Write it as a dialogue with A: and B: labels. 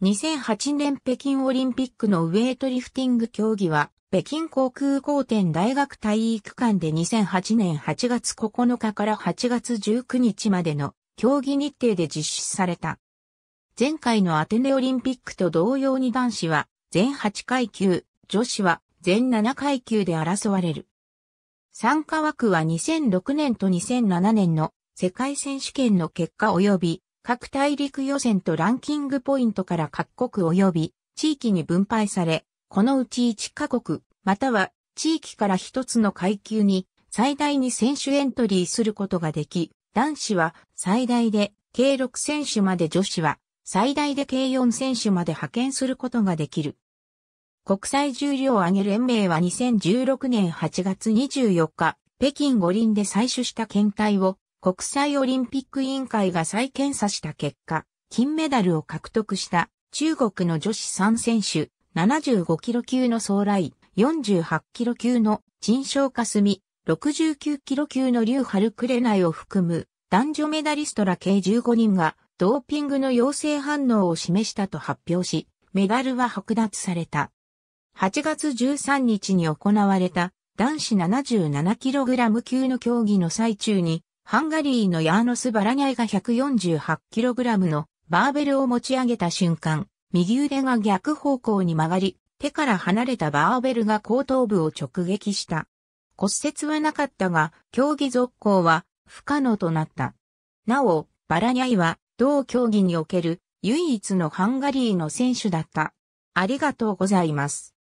A: 2008年北京オリンピックのウェイトリフティング競技は、北京航
B: 空公点大学体育館で2008年8月9日から8月19日までの競技日程で実施された。前回のアテネオリンピックと同様に男子は全8階級、女子は全7階級で争われる。参加枠は2006年と2007年の世界選手権の結果及び各大陸予選とランキングポイントから各国及び地域に分配され、このうち1カ国、または地域から1つの階級に最大に選手エントリーすることができ、男子は最大で計6選手まで女子は最大で計4選手まで派遣することができる。国際重量を上げ連盟は2016年8月24日、北京五輪で採取した検体を国際オリンピック委員会が再検査した結果、金メダルを獲得した中国の女子3選手、75キロ級の総来、48キロ級の陳翔かすみ、69キロ級の劉春イを含む男女メダリストら計15人がドーピングの陽性反応を示したと発表し、メダルは剥奪された。8月13日に行われた男子7 7ラム級の競技の最中にハンガリーのヤーノス・バラニャイが 148kg のバーベルを持ち上げた瞬間、右腕が逆方向に曲がり、手から離れたバーベルが後頭部を直撃した。骨折はなかったが、競技続行は不可能となった。なお、バラニャイは同競技における唯一のハンガリ
A: ーの選手だった。ありがとうございます。